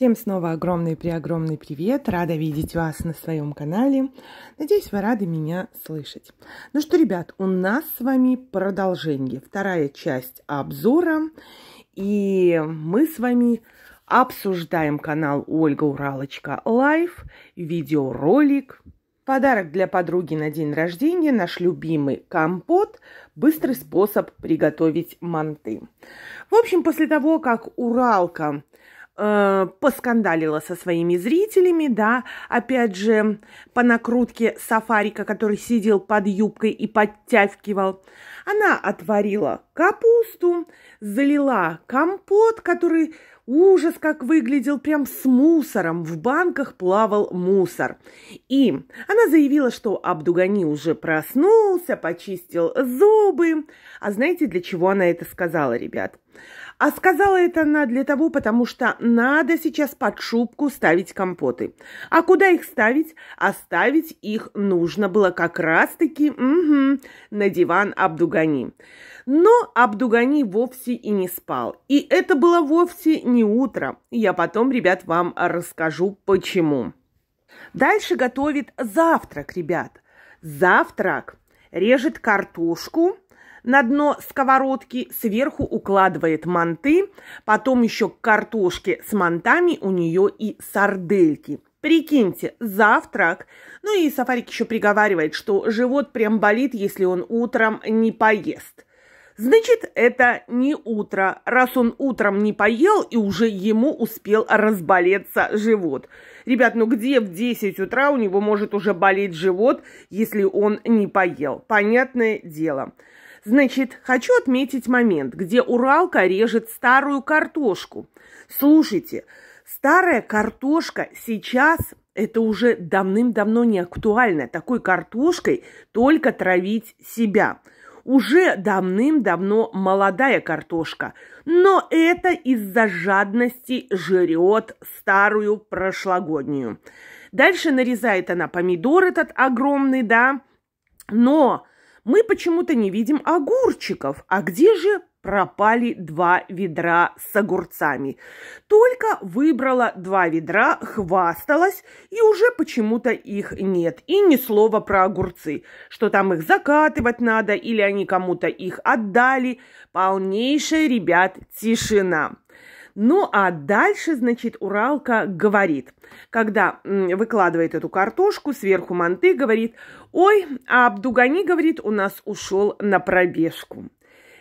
Всем снова огромный-преогромный привет! Рада видеть вас на своем канале. Надеюсь, вы рады меня слышать. Ну что, ребят, у нас с вами продолжение. Вторая часть обзора. И мы с вами обсуждаем канал Ольга Уралочка Лайв, видеоролик Подарок для подруги на день рождения – наш любимый компот – быстрый способ приготовить манты. В общем, после того, как Уралка э, поскандалила со своими зрителями, да, опять же, по накрутке сафарика, который сидел под юбкой и подтягивал. Она отварила капусту, залила компот, который ужас как выглядел, прям с мусором, в банках плавал мусор. И она заявила, что Абдугани уже проснулся, почистил зубы. А знаете, для чего она это сказала, ребят? А сказала это она для того, потому что надо сейчас под шубку ставить компоты. А куда их ставить? Оставить их нужно было как раз-таки угу, на диван Абдугани. Но Абдугани вовсе и не спал. И это было вовсе не утро. Я потом, ребят, вам расскажу почему. Дальше готовит завтрак, ребят. Завтрак. Режет картошку, на дно сковородки, сверху укладывает манты, потом еще картошки с мантами у нее и сардельки. Прикиньте, завтрак. Ну и Сафарик еще приговаривает, что живот прям болит, если он утром не поест. Значит, это не утро, раз он утром не поел и уже ему успел разболеться живот. Ребят, ну где в 10 утра у него может уже болеть живот, если он не поел? Понятное дело. Значит, хочу отметить момент, где Уралка режет старую картошку. Слушайте, старая картошка сейчас это уже давным-давно не актуально. Такой картошкой только травить себя. Уже давным-давно молодая картошка. Но это из-за жадности жрет старую прошлогоднюю. Дальше нарезает она помидор этот огромный, да. Но мы почему-то не видим огурчиков. А где же пропали два ведра с огурцами? Только выбрала два ведра, хвасталась, и уже почему-то их нет. И ни слова про огурцы, что там их закатывать надо, или они кому-то их отдали. Полнейшая, ребят, тишина. Ну а дальше, значит, Уралка говорит, когда выкладывает эту картошку, сверху манты говорит, ой, а Абдугани, говорит, у нас ушел на пробежку.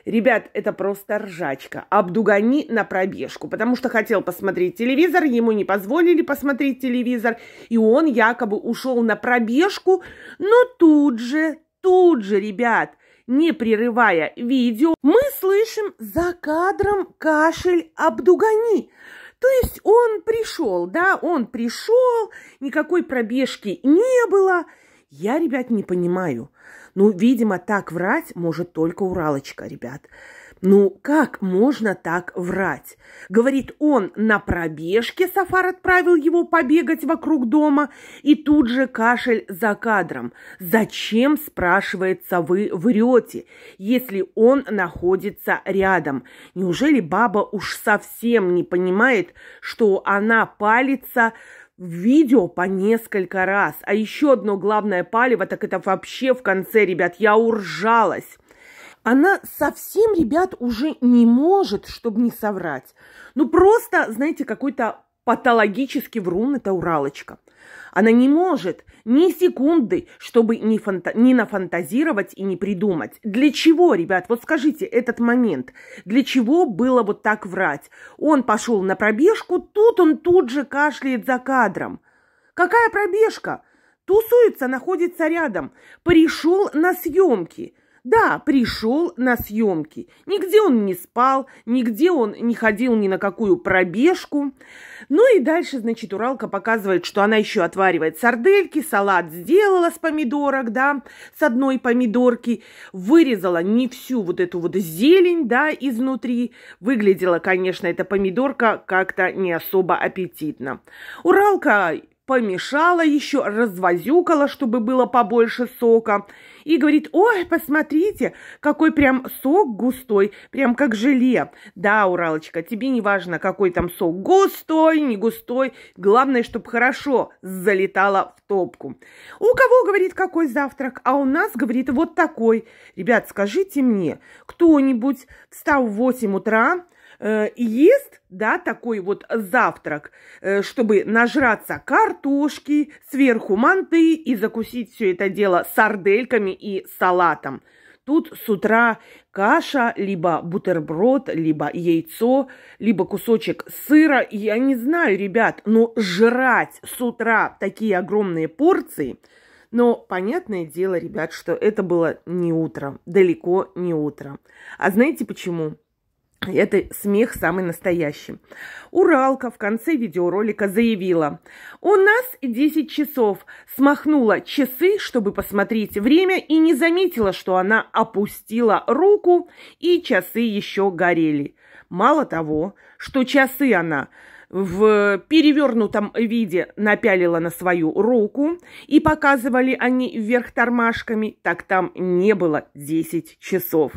Ребят, это просто ржачка. Абдугани на пробежку, потому что хотел посмотреть телевизор, ему не позволили посмотреть телевизор, и он якобы ушел на пробежку, но тут же, тут же, ребят – не прерывая видео, мы слышим за кадром кашель Абдугани. То есть он пришел, да, он пришел, никакой пробежки не было. Я, ребят, не понимаю. Ну, видимо, так врать может только Уралочка, ребят. Ну, как можно так врать? Говорит, он на пробежке, Сафар отправил его побегать вокруг дома, и тут же кашель за кадром. Зачем, спрашивается, вы врете, если он находится рядом? Неужели баба уж совсем не понимает, что она палится в видео по несколько раз? А еще одно главное палево, так это вообще в конце, ребят, я уржалась она совсем, ребят, уже не может, чтобы не соврать. Ну, просто, знаете, какой-то патологически врун эта Уралочка. Она не может ни секунды, чтобы не, фанта- не нафантазировать и не придумать. Для чего, ребят, вот скажите этот момент, для чего было вот так врать? Он пошел на пробежку, тут он тут же кашляет за кадром. Какая пробежка? Тусуется, находится рядом. Пришел на съемки – да, пришел на съемки. Нигде он не спал, нигде он не ходил ни на какую пробежку. Ну и дальше, значит, Уралка показывает, что она еще отваривает сардельки, салат сделала с помидорок, да, с одной помидорки, вырезала не всю вот эту вот зелень, да, изнутри. Выглядела, конечно, эта помидорка как-то не особо аппетитно. Уралка помешала еще, развозюкала, чтобы было побольше сока, и говорит, ой, посмотрите, какой прям сок густой, прям как желе. Да, Уралочка, тебе не важно, какой там сок, густой, не густой, главное, чтобы хорошо залетало в топку. У кого, говорит, какой завтрак, а у нас, говорит, вот такой. Ребят, скажите мне, кто-нибудь встал в 8 утра, э, ест, да, такой вот завтрак, э, чтобы нажраться картошки, сверху манты и закусить все это дело сардельками и салатом. Тут с утра каша, либо бутерброд, либо яйцо, либо кусочек сыра. Я не знаю, ребят, но ну, жрать с утра такие огромные порции. Но понятное дело, ребят, что это было не утро, далеко не утро. А знаете почему? Это смех самый настоящий. Уралка в конце видеоролика заявила, «У нас 10 часов». Смахнула часы, чтобы посмотреть время, и не заметила, что она опустила руку, и часы еще горели. Мало того, что часы она в перевернутом виде напялила на свою руку, и показывали они вверх тормашками, так там не было 10 часов.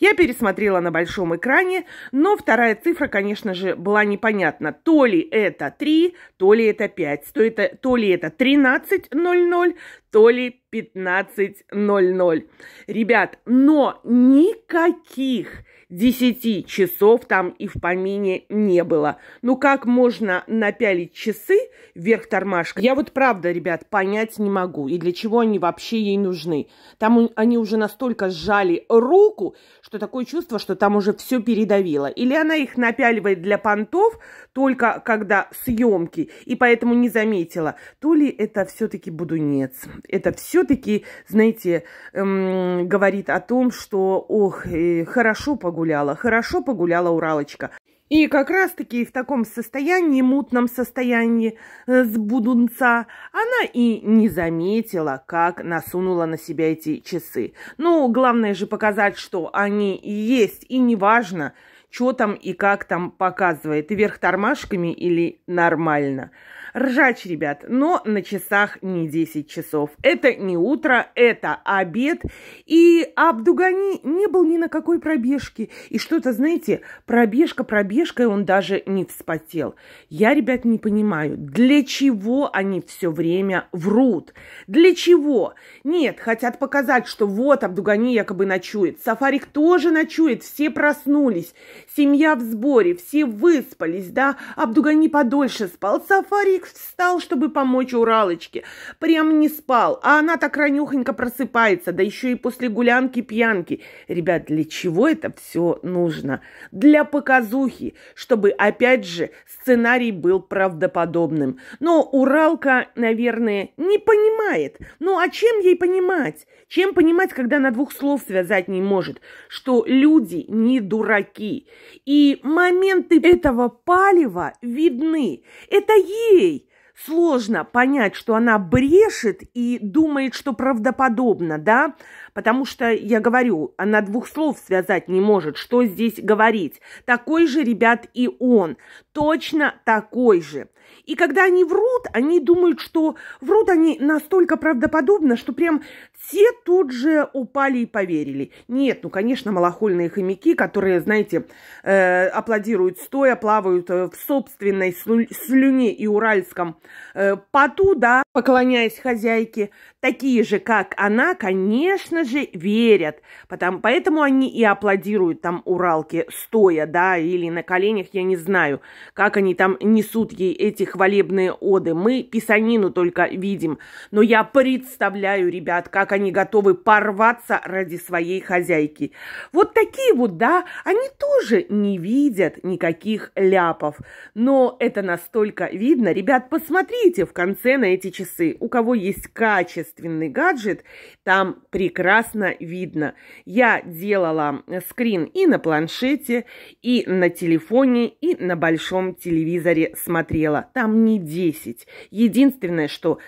Я пересмотрела на большом экране, но вторая цифра, конечно же, была непонятна. То ли это 3, то ли это 5, то, это, то ли это 13.00, то ли 15.00. Ребят, но никаких Десяти часов там и в помине не было. Ну как можно напялить часы вверх тормашкой? Я вот правда, ребят, понять не могу. И для чего они вообще ей нужны? Там они уже настолько сжали руку, что такое чувство, что там уже все передавило. Или она их напяливает для понтов только когда съемки, и поэтому не заметила. То ли это все-таки будунец. Это все-таки, знаете, эм, говорит о том, что, ох, э, хорошо погулять погуляла, хорошо погуляла Уралочка. И как раз-таки в таком состоянии, мутном состоянии э, с будунца, она и не заметила, как насунула на себя эти часы. Ну, главное же показать, что они есть, и неважно, что там и как там показывает, вверх тормашками или нормально. Ржач, ребят, но на часах не 10 часов. Это не утро, это обед. И Абдугани не был ни на какой пробежке. И что-то, знаете, пробежка пробежкой он даже не вспотел. Я, ребят, не понимаю, для чего они все время врут? Для чего? Нет, хотят показать, что вот Абдугани якобы ночует. Сафарик тоже ночует, все проснулись. Семья в сборе, все выспались, да? Абдугани подольше спал, Сафарик Вовчик встал, чтобы помочь Уралочке. Прям не спал, а она так ранюхонько просыпается, да еще и после гулянки-пьянки. Ребят, для чего это все нужно? Для показухи, чтобы, опять же, сценарий был правдоподобным. Но Уралка, наверное, не понимает. Ну, а чем ей понимать? Чем понимать, когда на двух слов связать не может, что люди не дураки. И моменты этого палева видны. Это ей сложно понять, что она брешет и думает, что правдоподобно, да, потому что, я говорю, она двух слов связать не может, что здесь говорить. Такой же, ребят, и он, точно такой же. И когда они врут, они думают, что врут они настолько правдоподобно, что прям все тут же упали и поверили. Нет, ну, конечно, малохольные хомяки, которые, знаете, э, аплодируют стоя, плавают э, в собственной слюне и уральском э, поту, да, поклоняясь хозяйке, такие же, как она, конечно же, верят. Потому, поэтому они и аплодируют там уралки стоя, да, или на коленях, я не знаю, как они там несут ей эти хвалебные оды. Мы писанину только видим, но я представляю, ребят, как они готовы порваться ради своей хозяйки. Вот такие вот, да, они тоже не видят никаких ляпов. Но это настолько видно. Ребят, посмотрите в конце на эти часы. У кого есть качественный гаджет, там прекрасно видно. Я делала скрин и на планшете, и на телефоне, и на большом телевизоре смотрела. Там не 10. Единственное, что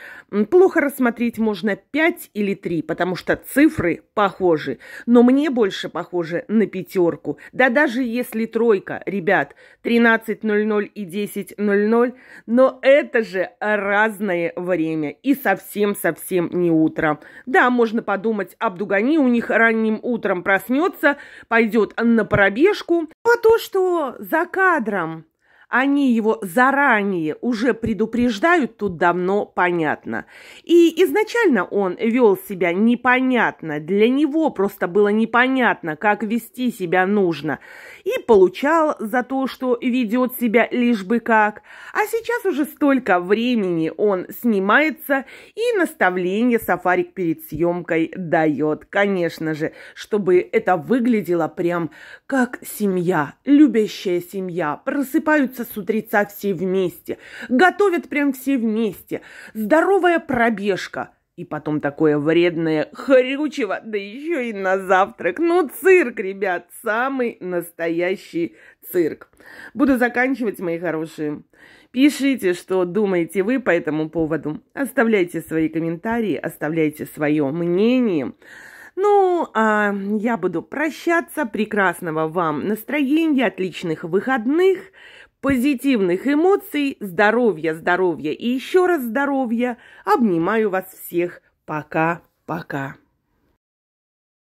плохо рассмотреть можно 5 или 3 три, потому что цифры похожи, но мне больше похоже на пятерку. Да даже если тройка, ребят, 13.00 и 10.00, но это же разное время и совсем-совсем не утро. Да, можно подумать, Абдугани у них ранним утром проснется, пойдет на пробежку. А то, что за кадром они его заранее уже предупреждают, тут давно понятно. И изначально он вел себя непонятно, для него просто было непонятно, как вести себя нужно. И получал за то, что ведет себя лишь бы как. А сейчас уже столько времени он снимается и наставление Сафарик перед съемкой дает, конечно же, чтобы это выглядело прям как семья, любящая семья. Просыпаются собираются с утреца все вместе, готовят прям все вместе, здоровая пробежка – и потом такое вредное хрючево, да еще и на завтрак. Ну, цирк, ребят, самый настоящий цирк. Буду заканчивать, мои хорошие. Пишите, что думаете вы по этому поводу. Оставляйте свои комментарии, оставляйте свое мнение. Ну, а я буду прощаться. Прекрасного вам настроения, отличных выходных позитивных эмоций, здоровья, здоровья и еще раз здоровья. Обнимаю вас всех. Пока-пока.